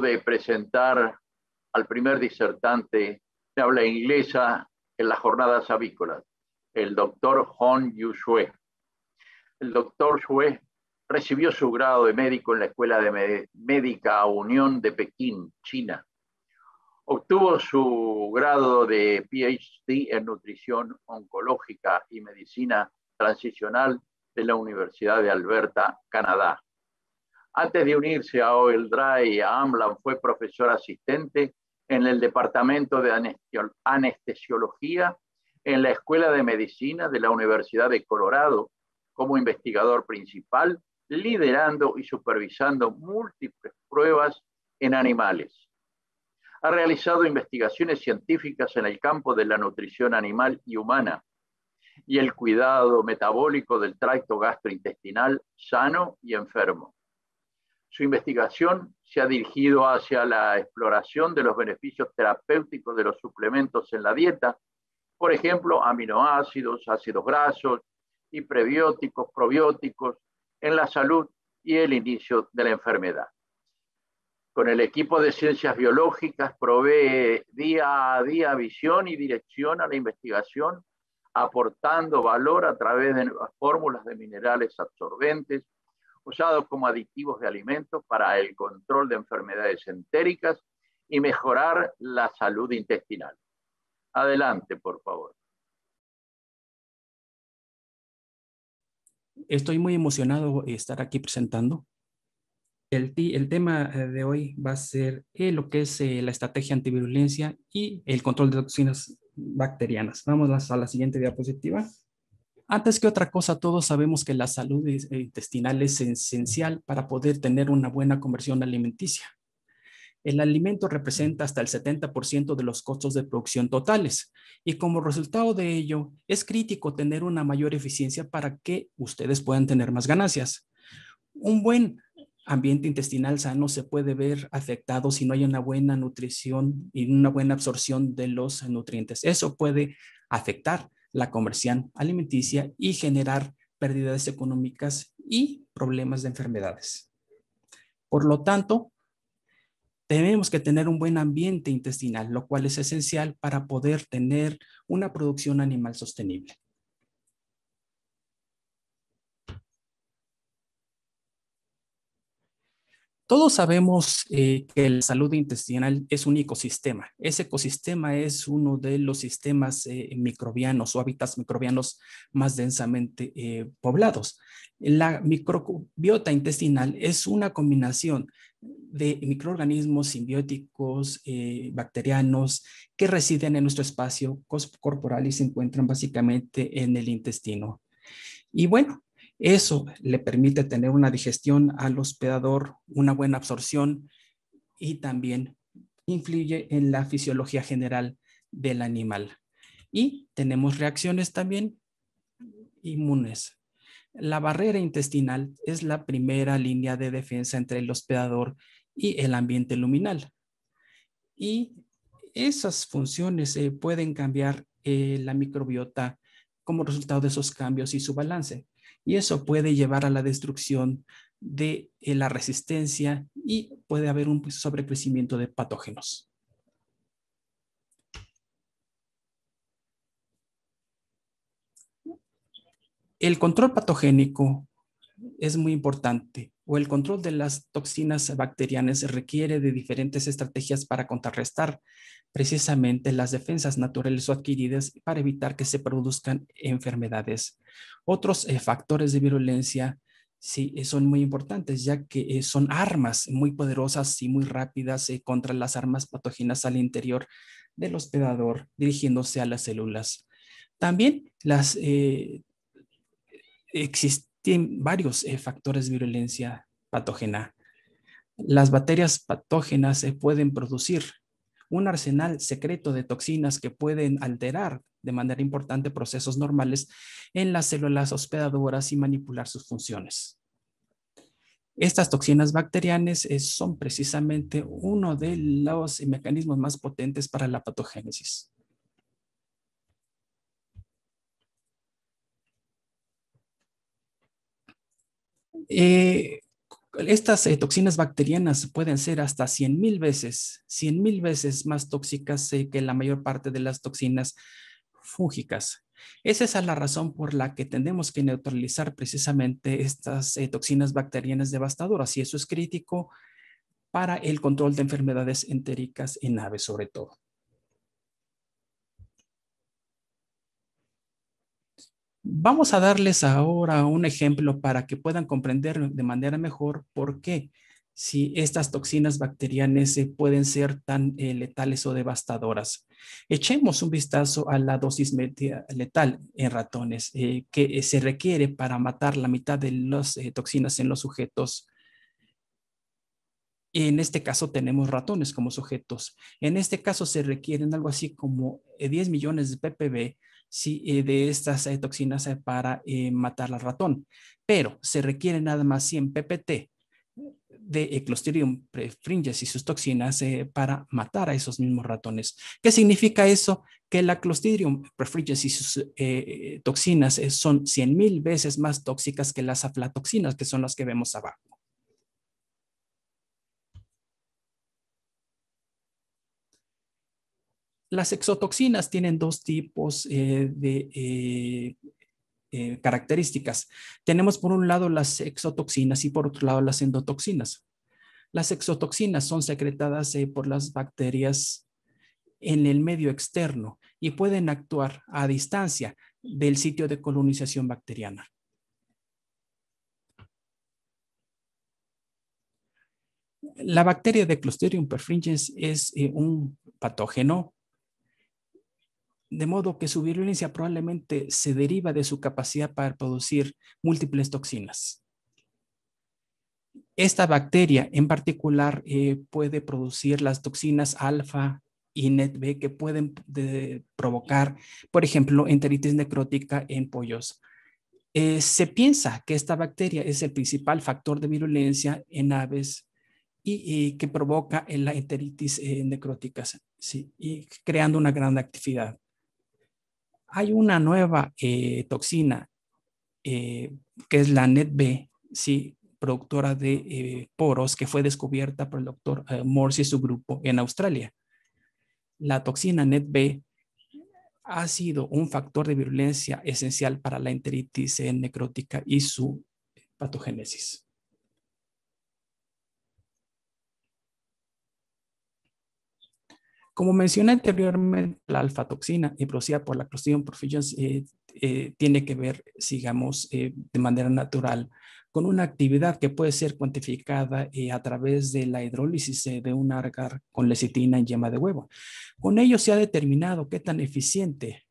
de presentar al primer disertante de habla inglesa en las jornadas avícolas, el doctor Hong Yu El doctor Shue recibió su grado de médico en la Escuela de Médica Unión de Pekín, China. Obtuvo su grado de PhD en nutrición oncológica y medicina transicional de la Universidad de Alberta, Canadá. Antes de unirse a Oil Dry, Amlan fue profesor asistente en el Departamento de Anestesiología en la Escuela de Medicina de la Universidad de Colorado como investigador principal, liderando y supervisando múltiples pruebas en animales. Ha realizado investigaciones científicas en el campo de la nutrición animal y humana y el cuidado metabólico del tracto gastrointestinal sano y enfermo. Su investigación se ha dirigido hacia la exploración de los beneficios terapéuticos de los suplementos en la dieta, por ejemplo, aminoácidos, ácidos grasos y prebióticos, probióticos en la salud y el inicio de la enfermedad. Con el equipo de ciencias biológicas provee día a día visión y dirección a la investigación, aportando valor a través de nuevas fórmulas de minerales absorbentes, usados como aditivos de alimentos para el control de enfermedades entéricas y mejorar la salud intestinal. Adelante, por favor. Estoy muy emocionado de estar aquí presentando. El, el, tema eh, de hoy va a ser eh, lo que es eh, la estrategia antivirulencia y el control de toxinas bacterianas. Vamos a la siguiente diapositiva. Antes que otra cosa, todos sabemos que la salud eh, intestinal es esencial para poder tener una buena conversión alimenticia. El alimento representa hasta el 70% de los costos de producción totales y como resultado de ello es crítico tener una mayor eficiencia para que ustedes puedan tener más ganancias. Un buen ambiente intestinal sano se puede ver afectado si no hay una buena nutrición y una buena absorción de los nutrientes. Eso puede afectar la comercial alimenticia y generar pérdidas económicas y problemas de enfermedades. Por lo tanto, tenemos que tener un buen ambiente intestinal, lo cual es esencial para poder tener una producción animal sostenible. Todos sabemos eh, que la salud intestinal es un ecosistema. Ese ecosistema es uno de los sistemas eh, microbianos o hábitats microbianos más densamente eh, poblados. La microbiota intestinal es una combinación de microorganismos simbióticos, bacterianos, que residen en nuestro espacio corporal y se encuentran básicamente en el intestino. Y bueno, eso le permite tener una digestión al hospedador, una buena absorción y también influye en la fisiología general del animal. Y tenemos reacciones también inmunes. La barrera intestinal es la primera línea de defensa entre el hospedador y el ambiente luminal. Y esas funciones eh, pueden cambiar eh, la microbiota como resultado de esos cambios y su balance y eso puede llevar a la destrucción de eh, la resistencia y puede haber un sobrecrecimiento de patógenos. El control patogénico es muy importante o el control de las toxinas bacterianas requiere de diferentes estrategias para contrarrestar precisamente las defensas naturales o adquiridas para evitar que se produzcan enfermedades. Otros eh, factores de virulencia sí, eh, son muy importantes, ya que eh, son armas muy poderosas y muy rápidas contra las armas patógenas al interior del hospedador, dirigiéndose a las células. También las, eh, tienen varios eh, factores de virulencia patógena. Las bacterias patógenas pueden producir un arsenal secreto de toxinas que pueden alterar de manera importante procesos normales en las células hospedadoras y manipular sus funciones. Estas toxinas bacterianas eh, son precisamente uno de los mecanismos más potentes para la patogénesis. Eh, estas eh, toxinas bacterianas pueden ser hasta 100.000 veces, 100.000 veces más tóxicas eh, que la mayor parte de las toxinas fúngicas. Esa es la razón por la que tenemos que neutralizar precisamente estas toxinas bacterianas devastadoras y eso es crítico para el control de enfermedades entéricas en aves sobre todo. Vamos a darles ahora un ejemplo para que puedan comprender de manera mejor por qué si estas toxinas bacterianas pueden ser tan eh, letales o devastadoras. Echemos un vistazo a la dosis letal en ratones eh, que se requiere para matar la mitad de las eh, toxinas en los sujetos. En este caso tenemos ratones como sujetos. En este caso se requieren algo así como 10 millones de ppb si, eh, de estas eh, toxinas eh, para matar al ratón. Pero se requiere nada más 100 ppt de Clostridium prefringes y sus toxinas para matar a esos mismos ratones. ¿Qué significa eso? Que la Clostridium prefringes y sus toxinas son son 100.000 veces más tóxicas que las aflatoxinas, que son las que vemos abajo. Las exotoxinas tienen dos tipos eh, de eh, eh, características. Tenemos por un lado las exotoxinas y por otro lado las endotoxinas. Las exotoxinas son secretadas por las bacterias en el medio externo y pueden actuar a distancia del sitio de colonización bacteriana. La bacteria de Clostridium perfringens es un patógeno de modo que su virulencia probablemente se deriva de su capacidad para producir múltiples toxinas. Esta bacteria en particular eh, puede producir las toxinas alfa y net B que pueden provocar, por ejemplo, enteritis necrótica en pollos. Eh, se piensa que esta bacteria es el principal factor de virulencia en aves y, que provoca la enteritis eh, necrótica, creando una gran actividad hay una nueva eh, toxina eh, que es la NetB, ¿sí? productora de eh, poros, que fue descubierta por el doctor Morse y su grupo en Australia. La toxina NET-B ha sido un factor de virulencia esencial para la enteritis necrótica y su patogénesis. Como mencioné anteriormente, la alfatoxina producida por la Clostridium por eh, eh, tiene que ver, sigamos, eh, de manera natural con una actividad que puede ser cuantificada a través de la hidrólisis de un ARGAR con lecitina en yema de huevo. Con ello se ha determinado qué tan eficiente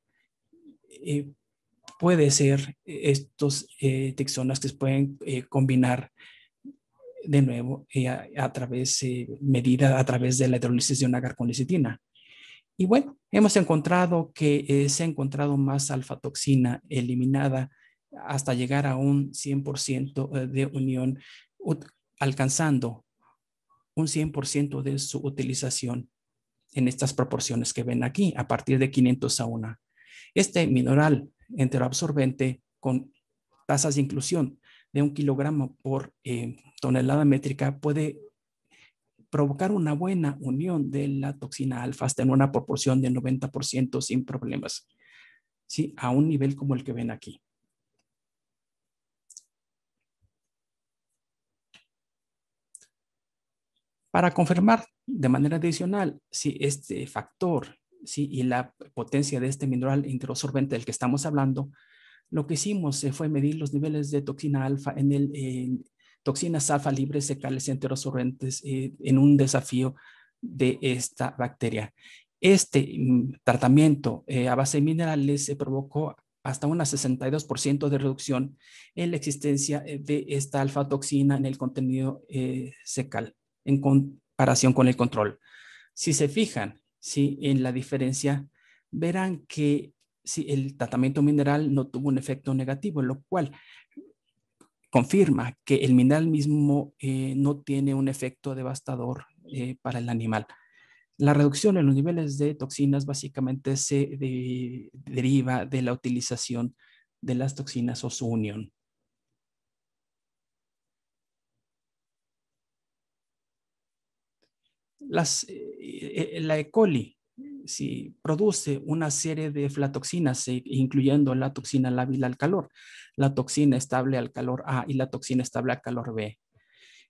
puede ser estos eh, que se pueden combinar de nuevo, eh, a través eh, medida a través de la hidrólisis de una garconicitina. Y bueno, hemos encontrado que eh, se ha encontrado más alfatoxina eliminada hasta llegar a un 100% de unión, alcanzando un 100% de su utilización en estas proporciones que ven aquí, a partir de 500 a 1. Este mineral enteroabsorbente con tasas de inclusión de un kilogramo por eh, tonelada métrica puede provocar una buena unión de la toxina alfa hasta en una proporción de 90% sin problemas, ¿sí? a un nivel como el que ven aquí. Para confirmar de manera adicional si este factor y la potencia de este mineral interosorbente del que estamos hablando lo que hicimos eh, fue medir los niveles de toxina alfa en el, toxinas alfa libres secales enterosorrentes eh, en un desafío de esta bacteria. Este mm, tratamiento eh, a base de minerales se provocó hasta un 62% de reducción en la existencia de esta alfa toxina en el contenido secal en comparación con el control. Si se fijan, en la diferencia, verán que si el tratamiento mineral no tuvo un efecto negativo, lo cual confirma que el mineral mismo eh, no tiene un efecto devastador eh, para el animal. La reducción en los niveles de toxinas básicamente se deriva de la utilización de las toxinas o su unión. Las, eh, la E. coli si produce una serie de flatoxinas, e incluyendo la toxina lábil al calor, la toxina estable al calor A y la toxina estable al calor B.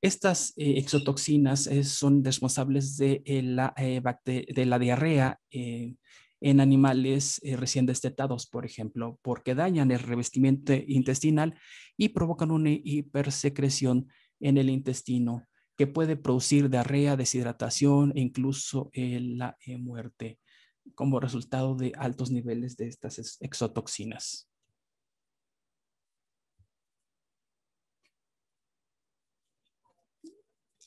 Estas eh, exotoxinas eh, son responsables de eh, la diarrea en animales recién destetados, por ejemplo, porque dañan el revestimiento intestinal y provocan una hipersecreción en el intestino que puede producir diarrea, deshidratación e incluso la muerte como resultado de altos niveles de estas exotoxinas.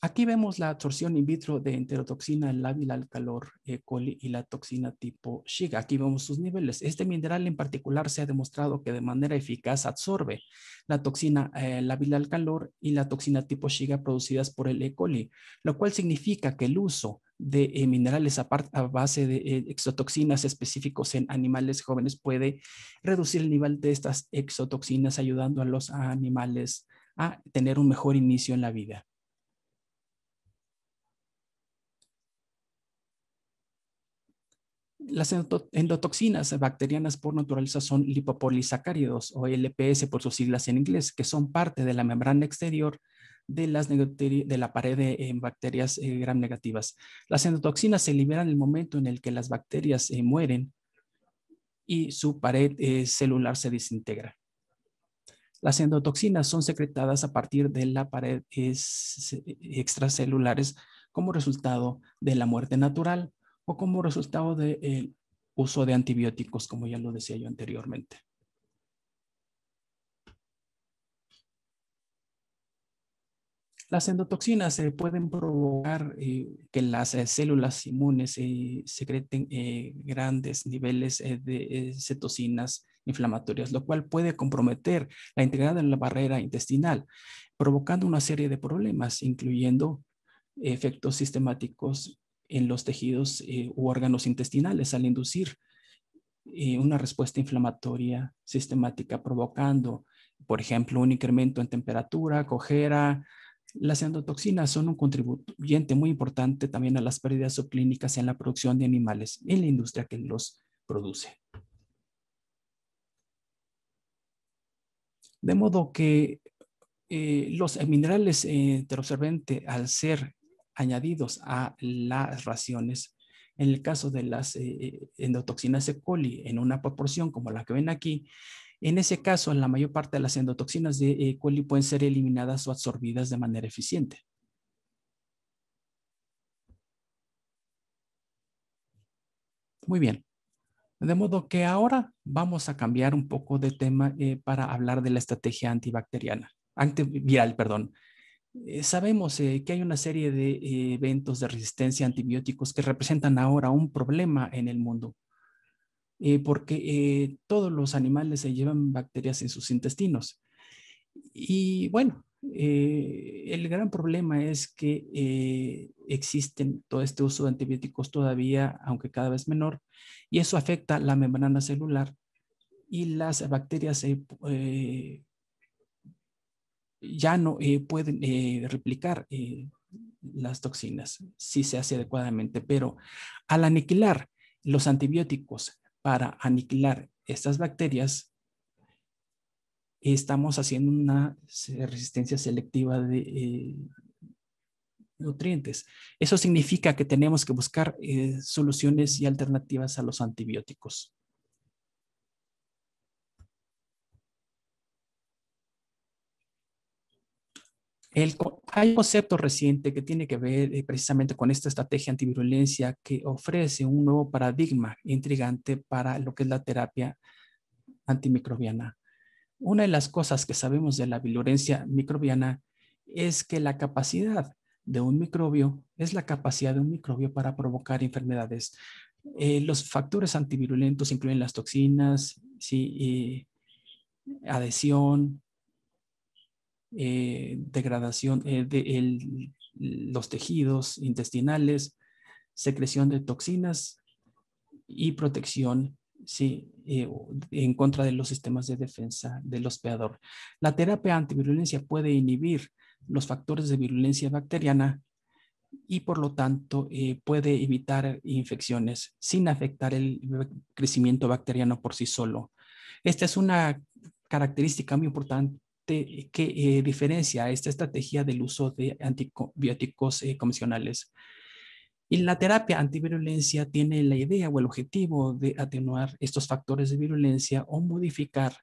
Aquí vemos la absorción in vitro de enterotoxina lábil al calor E. coli y la toxina tipo Shiga. Aquí vemos sus niveles. Este mineral en particular se ha demostrado que de manera eficaz absorbe la toxina eh, lábil al calor y la toxina tipo Shiga producidas por el E. coli, lo cual significa que el uso de eh, minerales a, base de eh, exotoxinas específicos en animales jóvenes puede reducir el nivel de estas exotoxinas ayudando a los animales a tener un mejor inicio en la vida. Las endotoxinas bacterianas por naturaleza son lipopolisacáridos o LPS por sus siglas en inglés, que son parte de la membrana exterior de, las de la pared de bacterias eh, gram negativas. Las endotoxinas se liberan en el momento en el que las bacterias eh, mueren y su pared eh, celular se desintegra. Las endotoxinas son secretadas a partir de la pared extracelulares como resultado de la muerte natural o como resultado del eh, uso de antibióticos, como ya lo decía yo anteriormente. Las endotoxinas pueden provocar eh, que las eh, células inmunes secreten grandes niveles de cetocinas inflamatorias, lo cual puede comprometer la integridad de la barrera intestinal, provocando una serie de problemas, incluyendo efectos sistemáticos en los tejidos eh, u órganos intestinales al inducir eh, una respuesta inflamatoria sistemática, provocando, por ejemplo, un incremento en temperatura, cojera. Las endotoxinas son un contribuyente muy importante también a las pérdidas subclínicas en la producción de animales en la industria que los produce. De modo que eh, los minerales eh, al ser añadidos a las raciones. En el caso de las eh, eh, endotoxinas de coli, en una proporción como la que ven aquí, en ese caso, la mayor parte de las endotoxinas de e. coli pueden ser eliminadas o absorbidas de manera eficiente. Muy bien. De modo que ahora vamos a cambiar un poco de tema eh, para hablar de la estrategia antibacteriana, antiviral, perdón. Eh, sabemos eh, que hay una serie de eh, eventos de resistencia a antibióticos que representan ahora un problema en el mundo, porque todos los animales se llevan bacterias en sus intestinos. Y bueno, el gran problema es que existen todo este uso de antibióticos todavía, aunque cada vez menor, y eso afecta la membrana celular y las bacterias eh, ya no eh, pueden eh, replicar eh, las toxinas si se hace adecuadamente, pero al aniquilar los antibióticos para aniquilar estas bacterias, estamos haciendo una resistencia selectiva de nutrientes. Eso significa que tenemos que buscar soluciones y alternativas a los antibióticos. hay un concepto reciente que tiene que ver eh, precisamente con esta estrategia antivirulencia que ofrece un nuevo paradigma intrigante para lo que es la terapia antimicrobiana. Una de las cosas que sabemos de la virulencia microbiana es que la capacidad de un microbio es la capacidad de un microbio para provocar enfermedades. Eh, los factores antivirulentos incluyen las toxinas, sí, eh, adhesión, eh, degradación eh, de los tejidos intestinales, secreción de toxinas y protección sí, eh, en contra de los sistemas de defensa del hospedador. La terapia antivirulencia puede inhibir los factores de virulencia bacteriana y por lo tanto puede evitar infecciones sin afectar el crecimiento bacteriano por sí solo. Esta es una característica muy, importante qué eh, que eh, diferencia esta estrategia del uso de antibióticos eh, convencionales. Y la terapia antivirulencia tiene la idea o el objetivo de atenuar estos factores de virulencia o modificar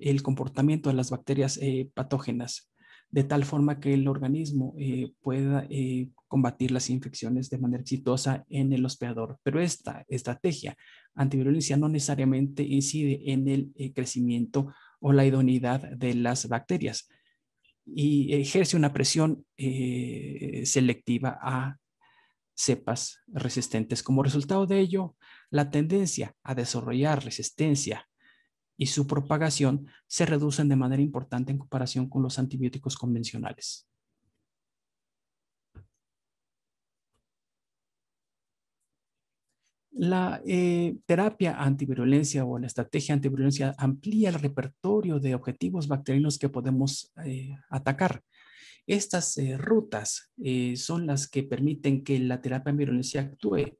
el comportamiento de las bacterias patógenas, de tal forma que el organismo pueda combatir las infecciones de manera exitosa en el hospedador. Pero esta estrategia antivirulencia no necesariamente incide en el crecimiento o la idoneidad de las bacterias y ejerce una presión eh, selectiva a cepas resistentes. Como resultado de ello, la tendencia a desarrollar resistencia y su propagación se reducen de manera importante en comparación con los antibióticos convencionales. La eh, terapia antivirulencia o la estrategia antivirulencia amplía el repertorio de objetivos bacterianos que podemos eh, atacar. Estas eh, rutas son las que permiten que la terapia antivirulencia actúe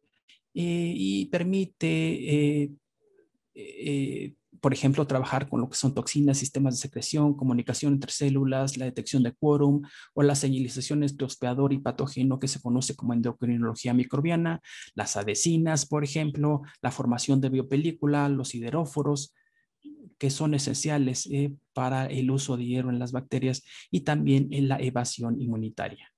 y permite por ejemplo, trabajar con lo que son toxinas, sistemas de secreción, comunicación entre células, la detección de quórum o las señalizaciones de hospedador y patógeno que se conoce como endocrinología microbiana, las adhesinas, por ejemplo, la formación de biopelícula, los sideróforos, que son esenciales eh, para el uso de hierro en las bacterias y también en la evasión inmunitaria.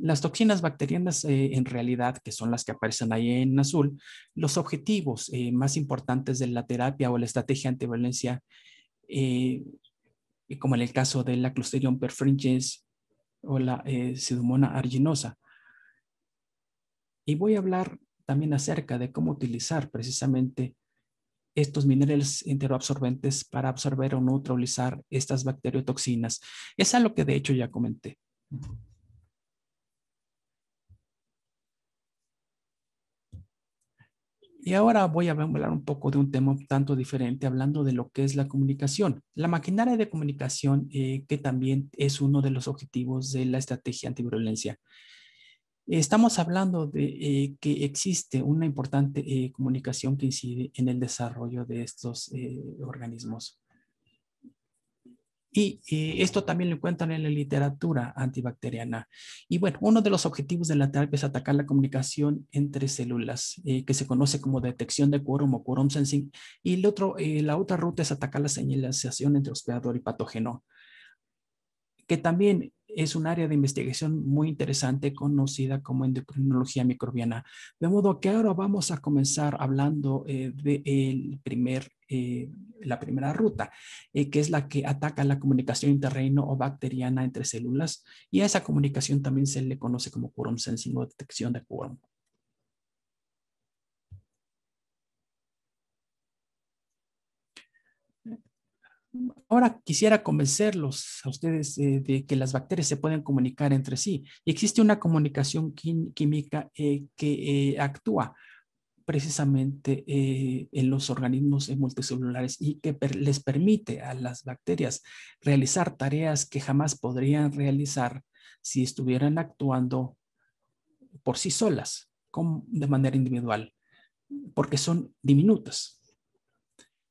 Las toxinas bacterianas eh, en realidad, que son las que aparecen ahí en azul, los objetivos eh, más importantes de la terapia o la estrategia antiviolencia, eh, como en el caso de la Clostridium perfringens o la Pseudomonas arginosa. Y voy a hablar también acerca de cómo utilizar precisamente estos minerales interabsorbentes para absorber o neutralizar estas bacteriotoxinas. Es algo que de hecho ya comenté. Y ahora voy a hablar un poco de un tema un tanto diferente, hablando de lo que es la comunicación. La maquinaria de comunicación, eh, que también es uno de los objetivos de la estrategia antiviolencia. Estamos hablando de eh, que existe una importante eh, comunicación que incide en el desarrollo de estos organismos. Y eh, esto también lo encuentran en la literatura antibacteriana. Y bueno, uno de los objetivos de la terapia es atacar la comunicación entre células, eh, que se conoce como detección de quórum o quórum sensing. Y el otro, eh, la otra ruta es atacar la señalización entre hospedador y patógeno, que también es un área de investigación muy interesante conocida como endocrinología microbiana. De modo que ahora vamos a comenzar hablando eh, de eh, la primera ruta, eh, que es la que ataca la comunicación interreino o bacteriana entre células y a esa comunicación también se le conoce como quorum sensing o detección de quorum. Ahora quisiera convencerlos a ustedes eh, de que las bacterias se pueden comunicar entre sí. Existe una comunicación química eh, que eh, actúa precisamente en los organismos multicelulares y que les permite a las bacterias realizar tareas que jamás podrían realizar si estuvieran actuando por sí solas, de manera individual, porque son diminutas.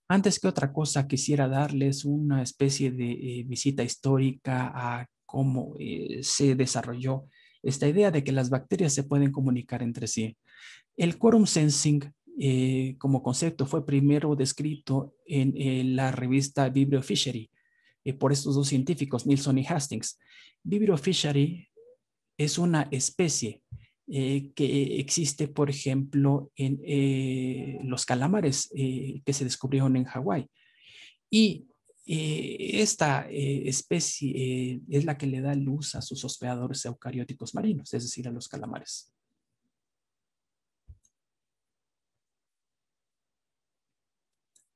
Antes que otra cosa, quisiera darles una especie de eh, visita histórica a cómo eh, se desarrolló esta idea de que las bacterias se pueden comunicar entre sí. El quorum sensing eh, como concepto fue primero descrito en la revista fishery eh, por estos dos científicos, Nilsson y Hastings. Fishery es una especie eh, que existe, por ejemplo, en eh, los calamares eh, que se descubrieron en Hawái. Y esta especie es la que le da luz a sus hospedadores eucarióticos marinos, es decir, a los calamares.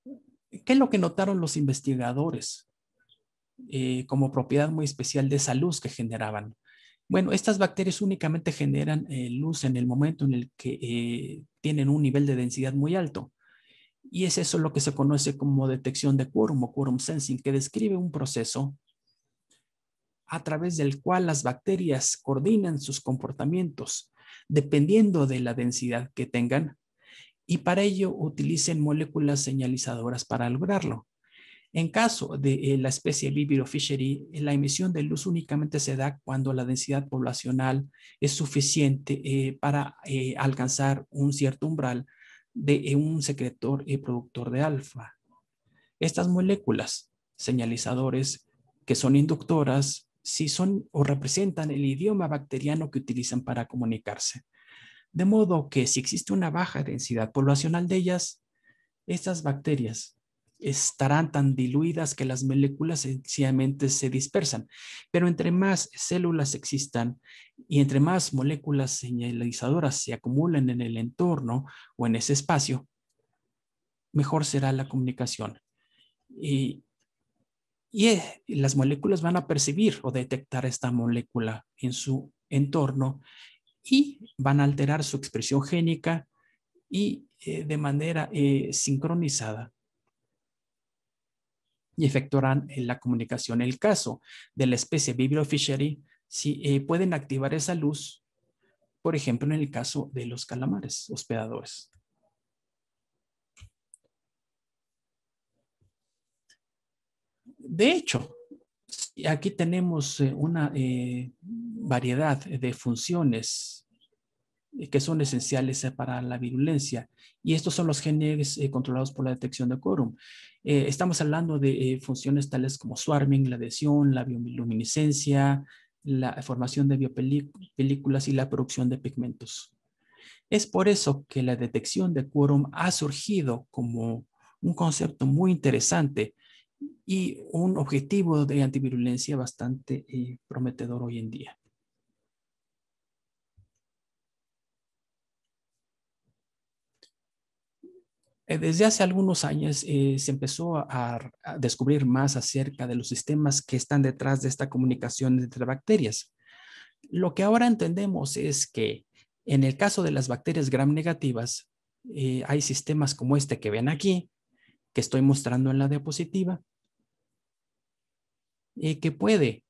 ¿Qué es lo que notaron los investigadores como propiedad muy especial de esa luz que generaban? Bueno, estas bacterias únicamente generan eh, luz en el momento en el que eh, tienen un nivel de densidad muy alto. Y es eso lo que se conoce como detección de quorum o quorum sensing, que describe un proceso a través del cual las bacterias coordinan sus comportamientos dependiendo de la densidad que tengan y para ello utilicen moléculas señalizadoras para lograrlo. En caso de eh, la especie Vibrio fishery, eh, la emisión de luz únicamente se da cuando la densidad poblacional es suficiente eh, para alcanzar un cierto umbral de un secretor y productor de alfa. Estas moléculas, señalizadores que son inductoras, si son o representan el idioma bacteriano que utilizan para comunicarse. De modo que si existe una baja densidad poblacional de ellas, estas bacterias estarán tan diluidas que las moléculas sencillamente se dispersan. Pero entre más células existan y entre más moléculas señalizadoras se acumulen en el entorno o en ese espacio, mejor será la comunicación. Y, eh, las moléculas van a percibir o detectar esta molécula en su entorno y van a alterar su expresión génica y eh, de manera eh, sincronizada y efectuarán eh, la comunicación. En el caso de la especie Bibliofishery, si eh, pueden activar esa luz, por ejemplo, en el caso de los calamares hospedadores. De hecho, aquí tenemos eh, una variedad de funciones eh, que son esenciales para la virulencia. Y estos son los genes eh, controlados por la detección de quórum. Eh, estamos hablando de funciones tales como swarming, la adhesión, la bioluminiscencia, la formación de biopelículas y la producción de pigmentos. Es por eso que la detección de quórum ha surgido como un concepto muy interesante y un objetivo de antivirulencia bastante prometedor hoy en día. Eh, desde hace algunos años eh, se empezó a, descubrir más acerca de los sistemas que están detrás de esta comunicación entre bacterias. Lo que ahora entendemos es que en el caso de las bacterias gram negativas, eh, hay sistemas como este que ven aquí, que estoy mostrando en la diapositiva, que puede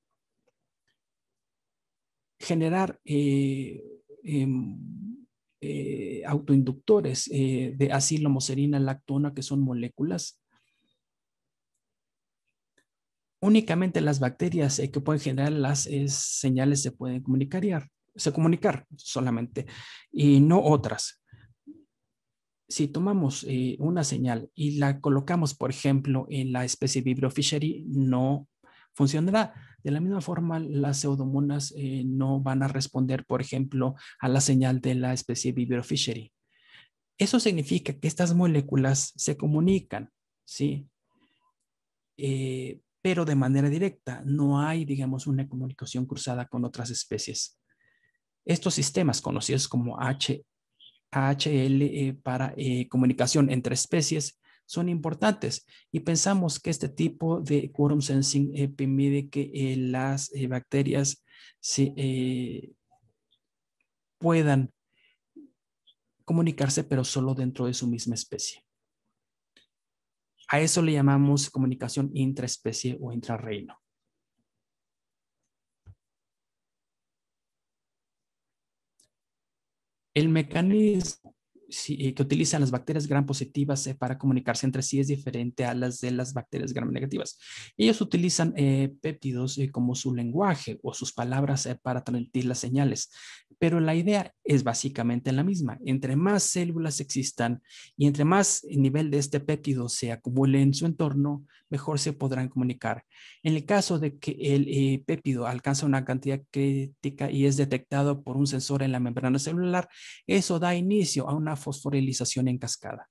generar em, eh, autoinductores eh, de de acilomoserina lactona, que son moléculas. Únicamente las bacterias eh, que pueden generar las señales se pueden comunicar, se comunicar solamente y no otras. Si tomamos una señal y la colocamos, por ejemplo, en la especie Vibrio fischeri, no funcionará. De la misma forma, las pseudomonas eh, no van a responder, por ejemplo, a la señal de la especie Fishery. Eso significa que estas moléculas se comunican, ¿sí? Eh, pero de manera directa. No hay, digamos, una comunicación cruzada con otras especies. Estos sistemas conocidos como H, AHL e para eh, comunicación entre especies son importantes y pensamos que este tipo de quorum sensing eh, permite que eh, las eh, bacterias puedan comunicarse, pero solo dentro de su misma especie. A eso le llamamos comunicación intraespecie o intrarreino. El mecanismo que utilizan las bacterias gram positivas eh, para comunicarse entre sí es diferente a las de las bacterias gram negativas. Ellos utilizan eh, péptidos eh, como su lenguaje o sus palabras para transmitir las señales, pero la idea es básicamente la misma. Entre más células existan y entre más nivel de este péptido se acumule en su entorno, mejor se podrán comunicar. En el caso de que el péptido alcanza una cantidad crítica y es detectado por un sensor en la membrana celular, eso da inicio a una fosforilización en cascada.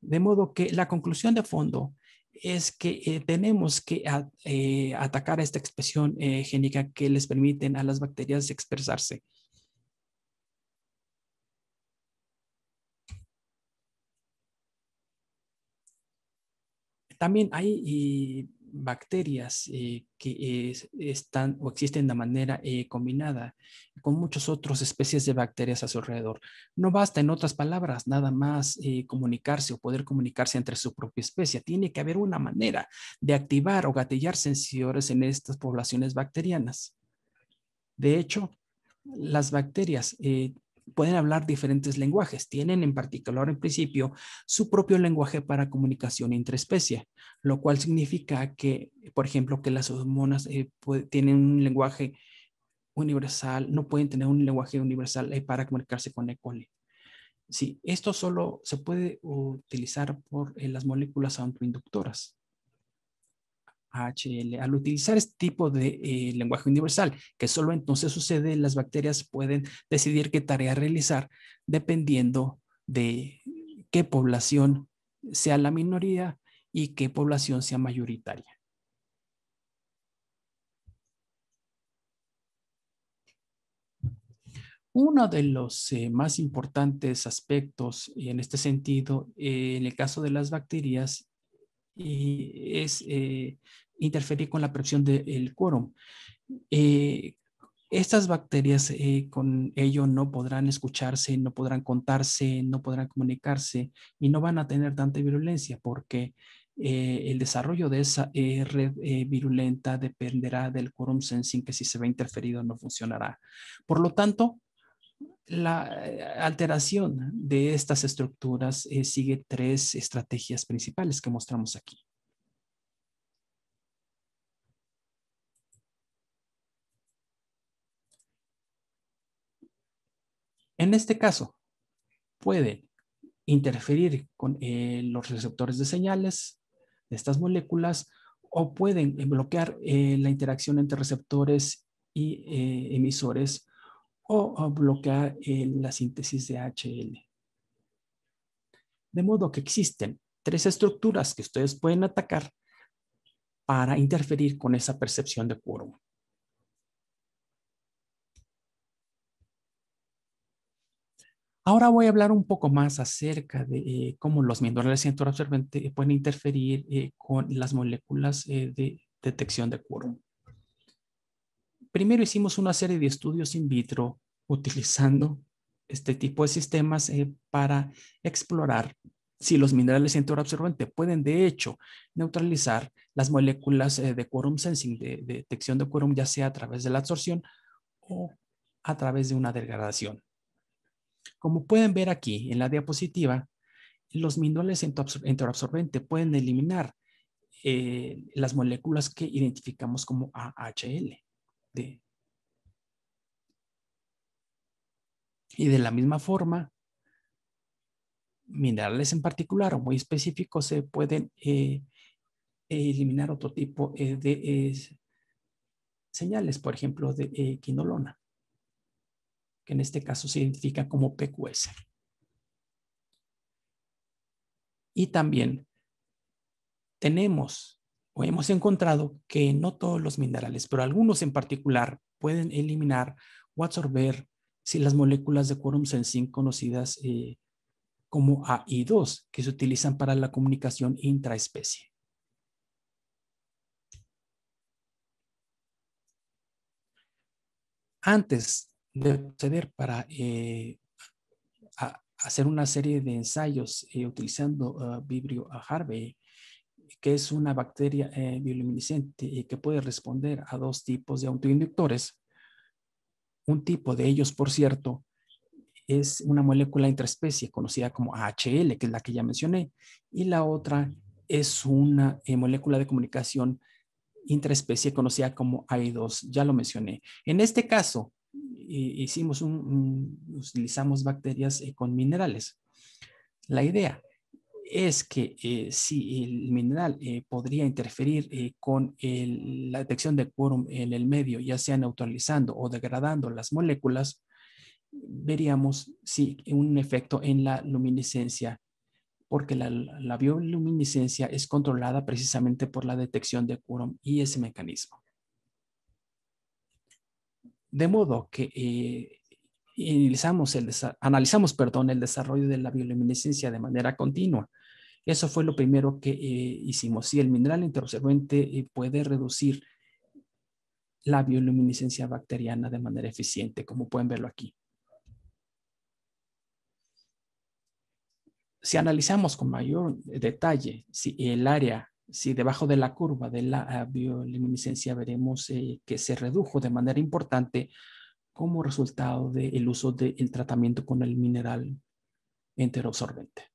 De modo que la conclusión de fondo es que eh, tenemos que eh, atacar esta expresión eh, génica que les permiten a las bacterias expresarse. También hay bacterias eh, que están o existen de manera eh, combinada con muchas otras especies de bacterias a su alrededor. No basta, en otras palabras, nada más eh, comunicarse o poder comunicarse entre su propia especie. Tiene que haber una manera de activar o gatillar sensores en estas poblaciones bacterianas. De hecho, las bacterias pueden hablar diferentes lenguajes. Tienen en particular, en principio, su propio lenguaje para comunicación especies. lo cual significa que, por ejemplo, que las hormonas eh, tienen un lenguaje universal, no pueden tener un lenguaje universal eh, para comunicarse con E. coli. Sí, esto solo se puede utilizar por eh, las moléculas autoinductoras. HL. Al utilizar este tipo de eh, lenguaje universal, que solo entonces sucede, las bacterias pueden decidir qué tarea realizar dependiendo de qué población sea la minoría y qué población sea mayoritaria. Uno de los eh, más importantes aspectos en este sentido, eh, en el caso de las bacterias, es interferir con la presión del quórum. Eh, estas bacterias eh, con ello no podrán escucharse, no podrán contarse, no podrán comunicarse y no van a tener tanta virulencia porque eh, el desarrollo de esa red virulenta dependerá del quórum sensing que si se ve interferido no funcionará. Por lo tanto, la alteración de estas estructuras sigue tres estrategias principales que mostramos aquí. En este caso, pueden interferir con eh, los receptores de señales de estas moléculas o pueden eh, bloquear eh, la interacción entre receptores y emisores o, o bloquear la síntesis de HL. De modo que existen tres estructuras que ustedes pueden atacar para interferir con esa percepción de quórum. Ahora voy a hablar un poco más acerca de eh, cómo los minerales del absorbente pueden interferir eh, con las moléculas eh, de detección de quórum. Primero hicimos una serie de estudios in vitro utilizando este tipo de sistemas para explorar si los minerales centro absorbente pueden de hecho neutralizar las moléculas de quórum sensing, de, de detección de quórum, ya sea a través de la absorción o a través de una degradación. Como pueden ver aquí en la diapositiva, los minerales enteroabsorbente pueden eliminar eh, las moléculas que identificamos como AHL. y de la misma forma, minerales en particular o muy específicos se pueden eh, eliminar otro tipo eh, de señales, por ejemplo, de quinolona que en este caso se identifica como PQS. Y también tenemos o hemos encontrado que no todos los minerales, pero algunos en particular, pueden eliminar o absorber si las moléculas de quorum sensing conocidas eh, como AI2 que se utilizan para la comunicación intraespecie. Antes de proceder para eh, hacer una serie de ensayos eh, utilizando ah, Vibrio Harvey, que es una bacteria eh, bioluminiscente y que puede responder a dos tipos de autoinductores. Un tipo de ellos, por cierto, es una molécula intraspecie conocida como AHL, que es la que ya mencioné, y la otra es una molécula de comunicación intraespecie conocida como AI2, ya lo mencioné. En este caso, hicimos un, utilizamos bacterias eh, con minerales. La idea es que eh, si el mineral eh, podría interferir con la detección de quórum en el medio, ya sea neutralizando o degradando las moléculas, veríamos si un efecto en la luminiscencia, porque la, la bioluminiscencia es controlada precisamente por la detección de quórum y ese mecanismo. De modo que eh, analizamos, el, perdón, el desarrollo de la bioluminiscencia de manera continua. Eso fue lo primero que eh, hicimos. Si el mineral interobservante eh, puede reducir la bioluminiscencia bacteriana de manera eficiente, como pueden verlo aquí. Si analizamos con mayor detalle si el área si debajo de la curva de la bioluminiscencia veremos eh, que se redujo de manera importante como resultado del uso del tratamiento con el mineral enteroabsorbente.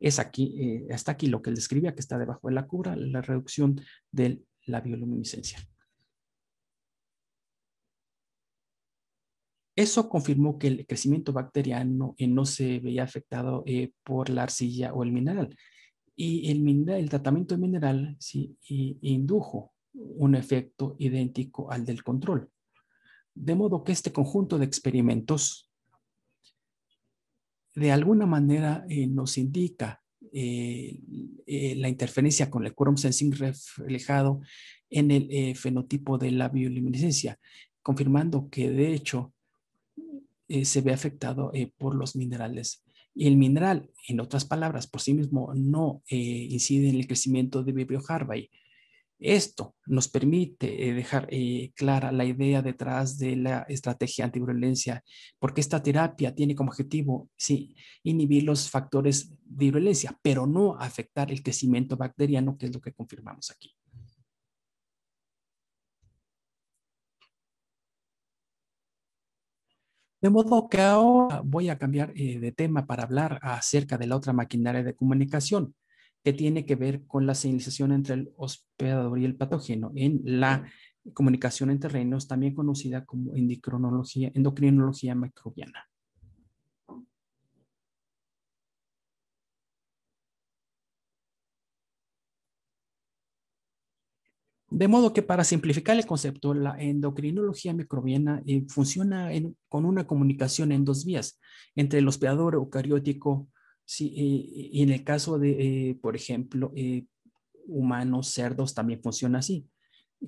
Es aquí, eh, hasta aquí lo que él describía, que está debajo de la curva, la reducción de la bioluminiscencia. Eso confirmó que el crecimiento bacteriano eh, no se veía afectado eh, por la arcilla o el mineral. Y el, tratamiento el tratamiento mineral sí, indujo un efecto idéntico al del control. De modo que este conjunto de experimentos de alguna manera eh, nos indica la interferencia con el quorum sensing reflejado en el fenotipo de la bioluminescencia. confirmando que de hecho eh, se ve afectado eh, por los minerales. Y el mineral, en otras palabras, por sí mismo no eh, incide en el crecimiento de Vibrio Harvey. Esto nos permite dejar clara la idea detrás de la estrategia antivirulencia, porque esta terapia tiene como objetivo, sí, inhibir los factores de virulencia, pero no afectar el crecimiento bacteriano, que es lo que confirmamos aquí. De modo que ahora voy a cambiar eh, de tema para hablar acerca de la otra maquinaria de comunicación que tiene que ver con la señalización entre el hospedador y el patógeno en la comunicación en terrenos, también conocida como endocrinología, endocrinología microbiana. De modo que para simplificar el concepto, la endocrinología microbiana eh, funciona con una comunicación en dos vías, entre el hospedador eucariótico eh, y en el caso de, eh, por ejemplo, humanos, cerdos, también funciona así,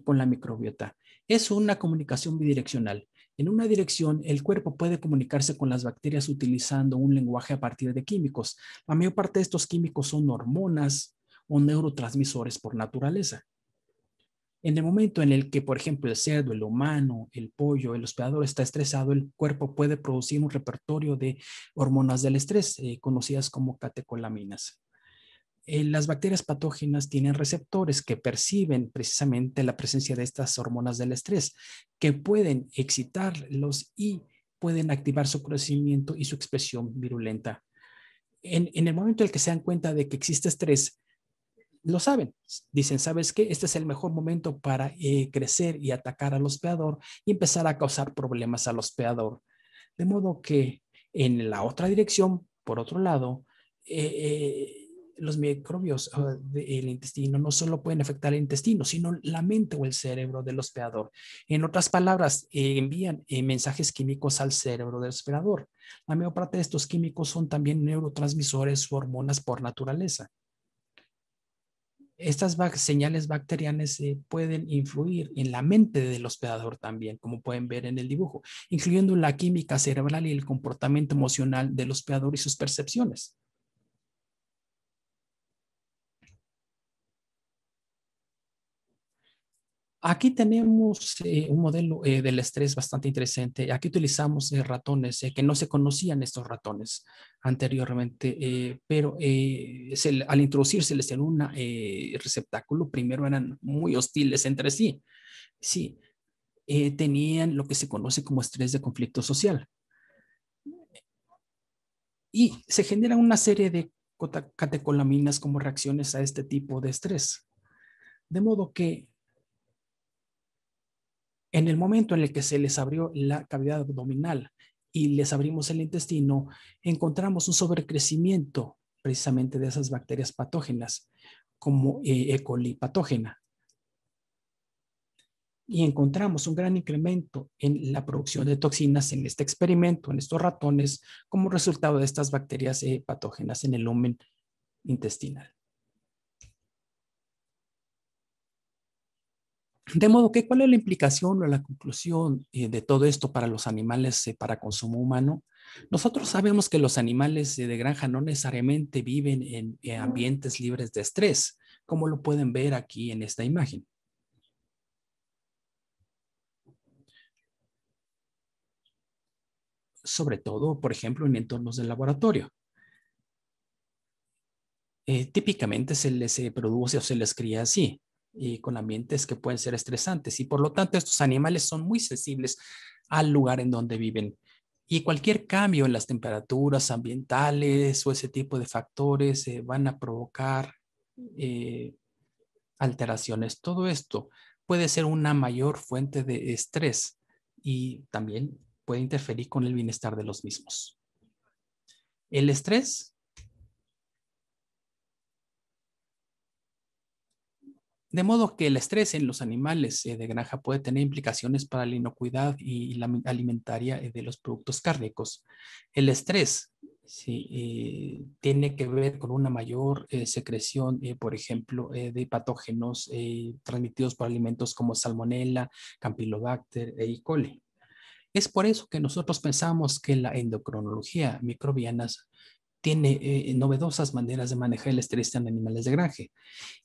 con la microbiota. Es una comunicación bidireccional. En una dirección, el cuerpo puede comunicarse con las bacterias utilizando un lenguaje a partir de químicos. La mayor parte de estos químicos son hormonas o neurotransmisores por naturaleza. En el momento en el que, por ejemplo, el cerdo, el humano, el pollo, el hospedador está estresado, el cuerpo puede producir un repertorio de hormonas del estrés, eh, conocidas como catecolaminas. Eh, las bacterias patógenas tienen receptores que perciben precisamente la presencia de estas hormonas del estrés, que pueden excitarlos y pueden activar su crecimiento y su expresión virulenta. en el momento en el que se dan cuenta de que existe estrés, lo saben. Dicen, ¿sabes qué? Este es el mejor momento para eh, crecer y atacar al hospedador y empezar a causar problemas al hospedador. De modo que en la otra dirección, por otro lado, eh, eh, los microbios del intestino no solo pueden afectar el intestino, sino la mente o el cerebro del hospedador. En otras palabras, envían mensajes químicos al cerebro del hospedador. La mayor de estos químicos son también neurotransmisores o hormonas por naturaleza estas señales bacterianas pueden influir en la mente del hospedador también, como pueden ver en el dibujo, incluyendo la química cerebral y el comportamiento emocional del hospedador y sus percepciones. Aquí tenemos eh, un modelo eh, del estrés bastante interesante. Aquí utilizamos eh, ratones que no se conocían estos ratones anteriormente, pero al introducirse en un receptáculo, primero eran muy hostiles entre sí. Sí, tenían lo que se conoce como estrés de conflicto social. Y se genera una serie de catecolaminas como reacciones a este tipo de estrés. De modo que en el momento en el que se les abrió la cavidad abdominal y les abrimos el intestino, encontramos un sobrecrecimiento precisamente de esas bacterias patógenas, como eh, E. coli patógena. Y encontramos un gran incremento en la producción de toxinas en este experimento, en estos ratones, como resultado de estas bacterias eh, patógenas en el lumen intestinal. De modo que, ¿cuál es la implicación o la conclusión eh, de todo esto para los animales eh, para consumo humano? Nosotros sabemos que los animales eh, de granja no necesariamente viven en, en ambientes libres de estrés, como lo pueden ver aquí en esta imagen. Sobre todo, por ejemplo, en entornos de laboratorio. típicamente se les produce o se les cría así, y con ambientes que pueden ser estresantes y por lo tanto estos animales son muy sensibles al lugar en donde viven. Y cualquier cambio en las temperaturas ambientales o ese tipo de factores eh, van a provocar eh, alteraciones. Todo esto puede ser una mayor fuente de estrés y también puede interferir con el bienestar de los mismos. El estrés De modo que el estrés en los animales eh, de granja puede tener implicaciones para la inocuidad y la alimentaria eh, de los productos cárnicos. El estrés eh, tiene que ver con una mayor secreción, por ejemplo, de patógenos transmitidos por alimentos como salmonella, campylobacter e E. coli. Es por eso que nosotros pensamos que la endocrinología microbiana tiene eh, novedosas maneras de manejar el estrés en animales de granje.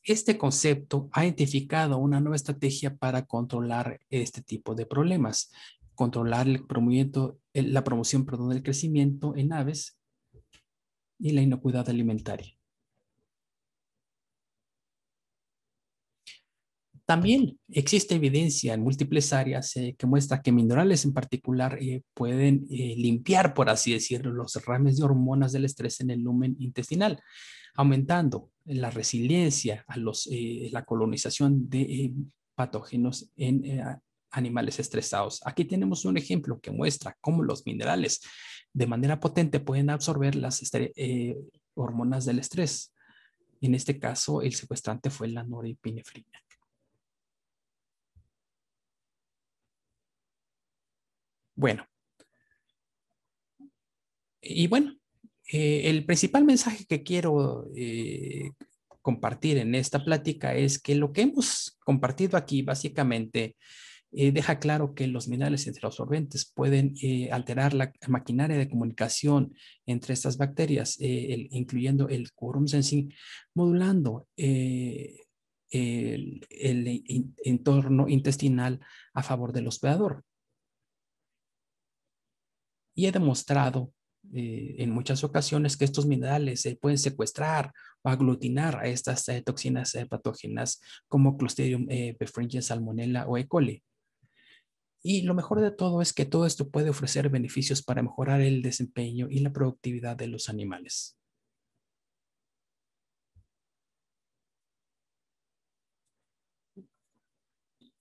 Este concepto ha identificado una nueva estrategia para controlar este tipo de problemas, controlar el eh, la promoción del crecimiento en aves y la inocuidad alimentaria. También existe evidencia en múltiples áreas eh, que muestra que minerales en particular eh, pueden eh, limpiar, por así decirlo, los derrames de hormonas del estrés en el lumen intestinal, aumentando la resiliencia a los, la colonización de patógenos en animales estresados. Aquí tenemos un ejemplo que muestra cómo los minerales de manera potente pueden absorber las hormonas del estrés. En este caso, el secuestrante fue la norepinefrina. Bueno. Y bueno, eh, el principal mensaje que quiero eh, compartir en esta plática es que lo que hemos compartido aquí básicamente eh, deja claro que los minerales sorbentes pueden alterar la maquinaria de comunicación entre estas bacterias, incluyendo el quorum sensing, modulando el entorno intestinal a favor del hospedador. Y he demostrado eh, en muchas ocasiones que estos minerales se pueden secuestrar o aglutinar a estas eh, toxinas eh, patógenas como Clostridium perfringens, Salmonella o E. coli. Y lo mejor de todo es que todo esto puede ofrecer beneficios para mejorar el desempeño y la productividad de los animales.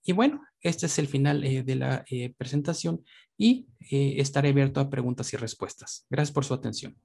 Y bueno, este es el final de la presentación y eh, estaré abierto a preguntas y respuestas. Gracias por su atención.